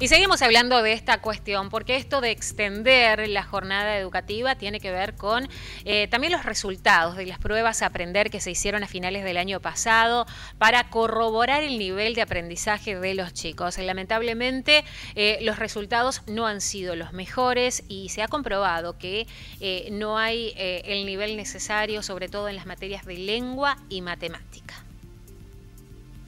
Y seguimos hablando de esta cuestión, porque esto de extender la jornada educativa tiene que ver con eh, también los resultados de las pruebas a aprender que se hicieron a finales del año pasado para corroborar el nivel de aprendizaje de los chicos. Lamentablemente, eh, los resultados no han sido los mejores y se ha comprobado que eh, no hay el nivel necesario, sobre todo en las materias de lengua y matemática.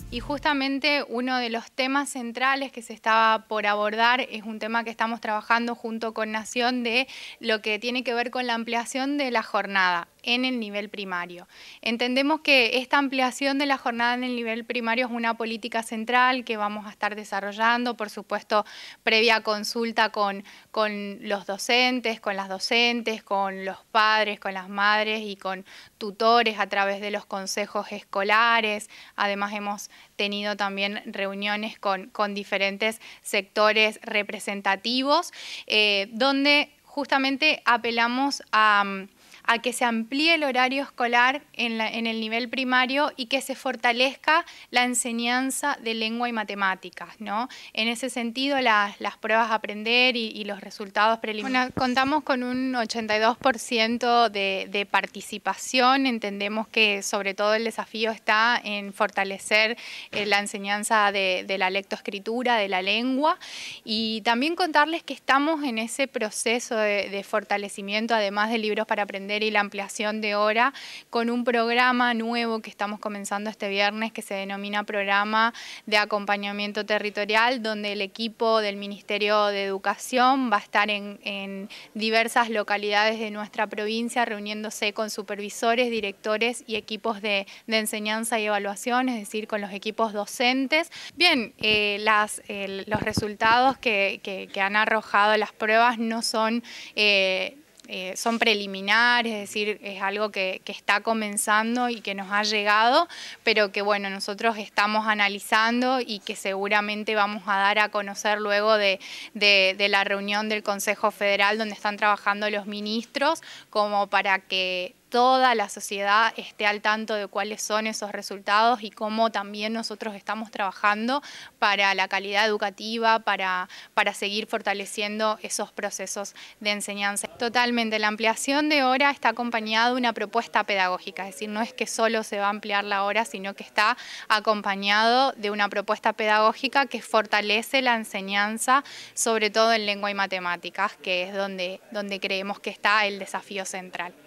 Y justamente uno de los temas centrales que se estaba por abordar es un tema que estamos trabajando junto con Nación de lo que tiene que ver con la ampliación de la jornada en el nivel primario. Entendemos que esta ampliación de la jornada en el nivel primario es una política central que vamos a estar desarrollando, por supuesto, previa consulta con, con los docentes, con las docentes, con los padres, con las madres y con tutores a través de los consejos escolares. Además, hemos tenido también reuniones con, con diferentes sectores representativos, eh, donde justamente apelamos a a que se amplíe el horario escolar en, el nivel primario y que se fortalezca la enseñanza de lengua y matemáticas. ¿no? En ese sentido, las, pruebas a aprender y, los resultados preliminares. Bueno, contamos con un 82% de, de participación. Entendemos que sobre todo el desafío está en fortalecer eh, la enseñanza de, la lectoescritura, de la lengua y también contarles que estamos en ese proceso de fortalecimiento, además de libros para aprender y la ampliación de hora con un programa nuevo que estamos comenzando este viernes que se denomina Programa de Acompañamiento Territorial, donde el equipo del Ministerio de Educación va a estar en, diversas localidades de nuestra provincia reuniéndose con supervisores, directores y equipos de, enseñanza y evaluación, es decir, con los equipos docentes. Bien, eh, los resultados que, han arrojado las pruebas no son... Eh, eh, son preliminares, es decir, es algo que, está comenzando y que nos ha llegado, pero que bueno, nosotros estamos analizando y que seguramente vamos a dar a conocer luego de la reunión del Consejo Federal donde están trabajando los ministros, como para que toda la sociedad esté al tanto de cuáles son esos resultados y cómo también nosotros estamos trabajando para la calidad educativa, para, seguir fortaleciendo esos procesos de enseñanza. Totalmente, la ampliación de hora está acompañada de una propuesta pedagógica, es decir, no es que solo se va a ampliar la hora, sino que está acompañado de una propuesta pedagógica que fortalece la enseñanza, sobre todo en lengua y matemáticas, que es donde, donde creemos que está el desafío central.